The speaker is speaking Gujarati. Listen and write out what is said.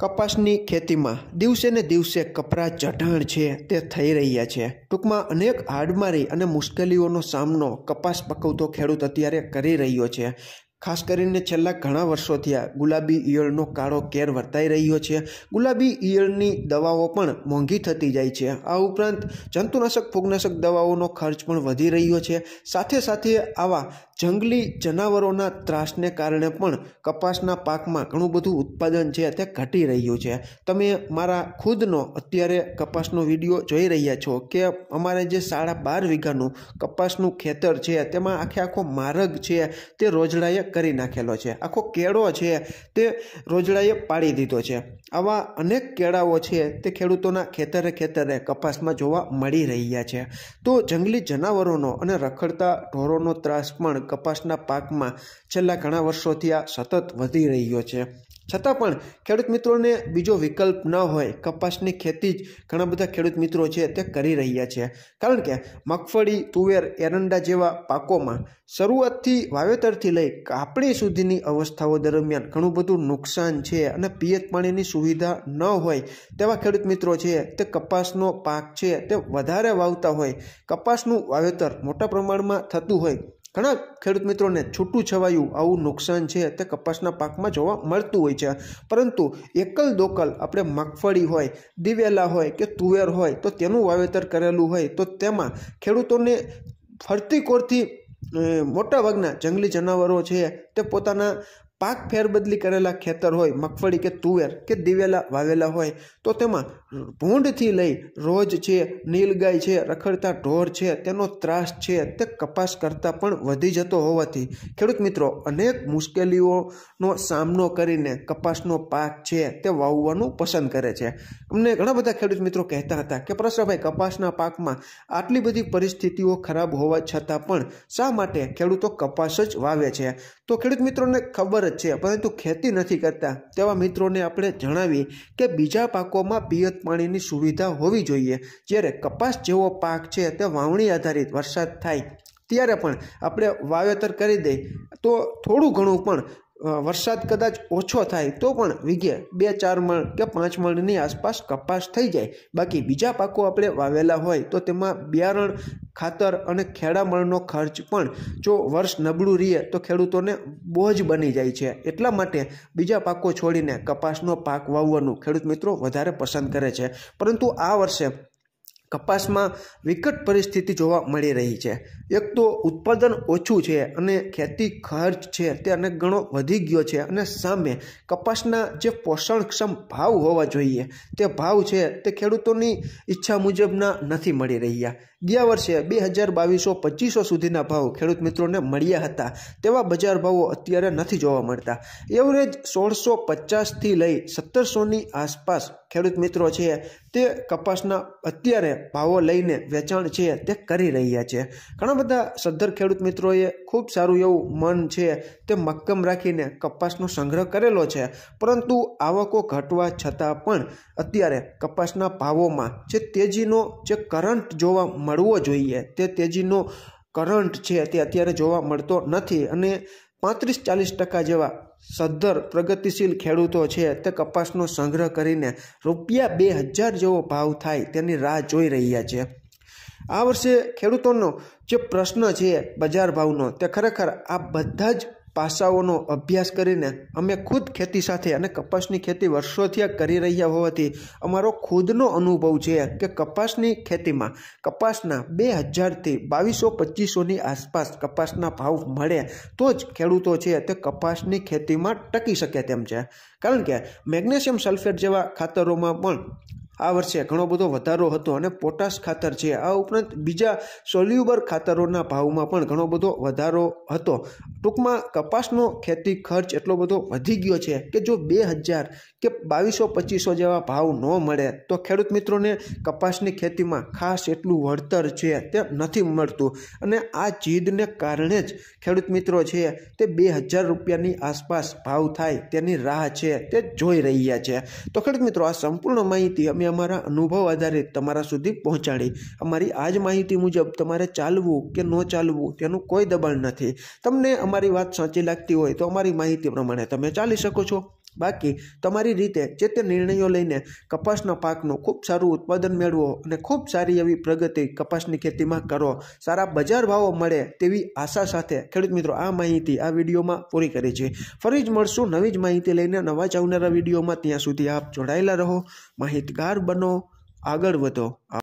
કપાસની ખેતીમાં દિવસે ને દિવસે કપરા ચઢાણ છે તે થઈ રહ્યા છે ટૂંકમાં અનેક હાડમારી અને મુશ્કેલીઓનો સામનો કપાસ પકવતો ખેડૂત અત્યારે કરી રહ્યો છે ખાસ કરીને છેલ્લા ઘણા વર્ષોથી આ ગુલાબી ઈયળનો કાળો કેર વર્તાઈ રહ્યો છે ગુલાબી ઈયળની દવાઓ પણ મોંઘી થતી જાય છે આ ઉપરાંત જંતુનાશક ફૂગનાશક દવાઓનો ખર્ચ પણ વધી રહ્યો છે સાથે સાથે આવા જંગલી જનાવરોના ત્રાસને કારણે પણ કપાસના પાકમાં ઘણું બધું ઉત્પાદન છે તે ઘટી રહ્યું છે તમે મારા ખુદનો અત્યારે કપાસનો વિડીયો જોઈ રહ્યા છો કે અમારે જે સાડા બાર વીઘાનું કપાસનું ખેતર છે તેમાં આખે આખો માર્ગ છે તે રોજડાએ કરી નાખેલો છે આખો કેળો છે તે રોજડાએ પાડી દીધો છે આવા અનેક કેળાઓ છે તે ખેડૂતોના ખેતરે ખેતરે કપાસમાં જોવા મળી રહ્યા છે તો જંગલી જનાવરોનો અને રખડતા ઢોરોનો ત્રાસ પણ કપાસના પાકમાં છેલ્લા ઘણા વર્ષોથી આ સતત વધી રહ્યો છે છતાં પણ ખેડૂત મિત્રોને બીજો વિકલ્પ ન હોય કપાસની ખેતી જ ઘણા બધા ખેડૂત મિત્રો છે તે કરી રહ્યા છે કારણ કે મગફળી તુવેર એરંડા જેવા પાકોમાં શરૂઆતથી વાવેતરથી લઈ કાપણી સુધીની અવસ્થાઓ દરમિયાન ઘણું બધું નુકસાન છે અને પિયત પાણીની સુવિધા ન હોય તેવા ખેડૂત મિત્રો છે તે કપાસનો પાક છે તે વધારે વાવતા હોય કપાસનું વાવેતર મોટા પ્રમાણમાં થતું હોય ઘણા ખેડૂત મિત્રોને છૂટું છવાયું આવું નુકસાન છે તે કપાસના પાકમાં જોવા મળતું હોય છે પરંતુ એકલ દોકલ આપણે મગફળી હોય દિવેલા હોય કે તુવેર હોય તો તેનું વાવેતર કરેલું હોય તો તેમાં ખેડૂતોને ફરતી કોરથી મોટાભાગના જંગલી જનાવરો છે તે પોતાના પાક ફેરબદલી કરેલા ખેતર હોય મગફળી કે તુવેર કે દિવેલા વાવેલા હોય તો તેમાં ભૂંડથી લઈ રોજ છે નીલગાય છે રખડતા ઢોર છે તેનો ત્રાસ છે તે કપાસ કરતાં પણ વધી જતો હોવાથી ખેડૂત મિત્રો અનેક મુશ્કેલીઓનો સામનો કરીને કપાસનો પાક છે તે વાવવાનું પસંદ કરે છે અમને ઘણા બધા ખેડૂત મિત્રો કહેતા હતા કે પ્રશ્નભાઈ કપાસના પાકમાં આટલી બધી પરિસ્થિતિઓ ખરાબ હોવા છતાં પણ શા માટે ખેડૂતો કપાસ જ વાવે છે તો ખેડૂત મિત્રોને ખબર જ છે પરંતુ ખેતી નથી કરતા તેવા મિત્રોને આપણે જણાવીએ કે બીજા પાકોમાં પિયત પાણીની સુવિધા હોવી જોઈએ જ્યારે કપાસ જેવો પાક છે તે વાવણી આધારિત વરસાદ થાય ત્યારે પણ આપણે વાવેતર કરી દઈએ તો થોડું ઘણું પણ વરસાદ કદાચ ઓછો થાય તો પણ વીઘે બે ચાર મણ કે પાંચ મણની આસપાસ કપાસ થઈ જાય બાકી બીજા પાકો આપણે વાવેલા હોય તો તેમાં બિયારણ ખાતર અને ખેડામણનો ખર્ચ પણ જો વર્ષ નબળું રહીએ તો ખેડૂતોને બોજ બની જાય છે એટલા માટે બીજા પાકો છોડીને કપાસનો પાક વાવવાનું ખેડૂત મિત્રો વધારે પસંદ કરે છે પરંતુ આ વર્ષે કપાસમાં વિકટ પરિસ્થિતિ જોવા મળી રહી છે એક તો ઉત્પાદન ઓછું છે અને ખેતી ખર્ચ છે તે અનેક ગણો વધી ગયો છે અને સામે કપાસના જે પોષણક્ષમ ભાવ હોવા જોઈએ તે ભાવ છે તે ખેડૂતોની ઈચ્છા મુજબના નથી મળી રહ્યા ગયા વર્ષે બે હજાર બાવીસો પચીસો સુધીના ભાવ ખેડૂત મિત્રોને મળ્યા હતા તેવા બજાર ભાવો અત્યારે નથી જોવા મળતા એવરેજ સોળસો પચાસથી લઈ સત્તરસોની આસપાસ ખેડૂત મિત્રો છે તે કપાસના અત્યારે ભાવો લઈને વેચાણ છે તે કરી રહ્યા છે ઘણા બધા સદ્ધર ખેડૂત મિત્રોએ ખૂબ સારું એવું મન છે તે મક્કમ રાખીને કપાસનો સંગ્રહ કરેલો છે પરંતુ આવકો ઘટવા છતાં પણ અત્યારે કપાસના ભાવોમાં જે તેજીનો જે કરંટ જોવા મળે મળવો જોઈએ તે તેજીનો કરંટ છે તે અત્યારે જોવા મળતો નથી અને પાંત્રીસ ચાલીસ ટકા જેવા સદ્ધર પ્રગતિશીલ ખેડૂતો છે તે કપાસનો સંગ્રહ કરીને રૂપિયા બે હજાર જેવો ભાવ થાય તેની રાહ જોઈ રહ્યા છે આ વર્ષે ખેડૂતોનો જે પ્રશ્ન છે બજાર ભાવનો તે ખરેખર આ બધા જ પાસાઓનો અભ્યાસ કરીને અમે ખુદ ખેતી સાથે અને કપાસની ખેતી વર્ષોથી કરી રહ્યા હોવાથી અમારો ખુદનો અનુભવ છે કે કપાસની ખેતીમાં કપાસના બે હજારથી બાવીસો પચીસોની આસપાસ કપાસના ભાવ મળે તો જ ખેડૂતો છે તે કપાસની ખેતીમાં ટકી શકે તેમ છે કારણ કે મેગ્નેશિયમ સલ્ફેટ જેવા ખાતરોમાં પણ આ વર્ષે ઘણો બધો વધારો હતો અને પોટાશ ખાતર છે આ ઉપરાંત બીજા સોલ્યુબર ખાતરોના ભાવમાં પણ ઘણો બધો વધારો હતો ટૂંકમાં કપાસનો ખેતી ખર્ચ એટલો બધો વધી ગયો છે કે જો બે હજાર કે બાવીસો પચીસો જેવા ભાવ ન મળે તો ખેડૂત મિત્રોને કપાસની ખેતીમાં ખાસ એટલું વળતર છે તે નથી મળતું અને આ જીદને કારણે જ ખેડૂત મિત્રો છે તે બે હજાર રૂપિયાની આસપાસ ભાવ થાય તેની રાહ છે તે જોઈ રહ્યા છે તો ખેડૂત મિત્રો આ સંપૂર્ણ માહિતી અમે અમે અમારા અનુભવ આધારે તમારા સુધી પહોંચાડી અમારી આ જ માહિતી મુજબ તમારે ચાલવું કે ન ચાલવું તેનું કોઈ દબાણ નથી તમને અમારી વાત સાચી લાગતી હોય તો અમારી માહિતી પ્રમાણે તમે ચાલી શકો છો બાકી તમારી રીતે જે તે નિર્ણયો લઈને કપાસના પાકનું ખૂબ સારું ઉત્પાદન મેળવો અને ખૂબ સારી એવી પ્રગતિ કપાસની ખેતીમાં કરો સારા બજાર ભાવો મળે તેવી આશા સાથે ખેડૂત મિત્રો આ માહિતી આ વિડીયોમાં પૂરી કરી છે ફરી જ મળશું નવી જ માહિતી લઈને નવા જ આવનારા વિડીયોમાં ત્યાં સુધી આપ જોડાયેલા રહો માહિતગાર બનો આગળ વધો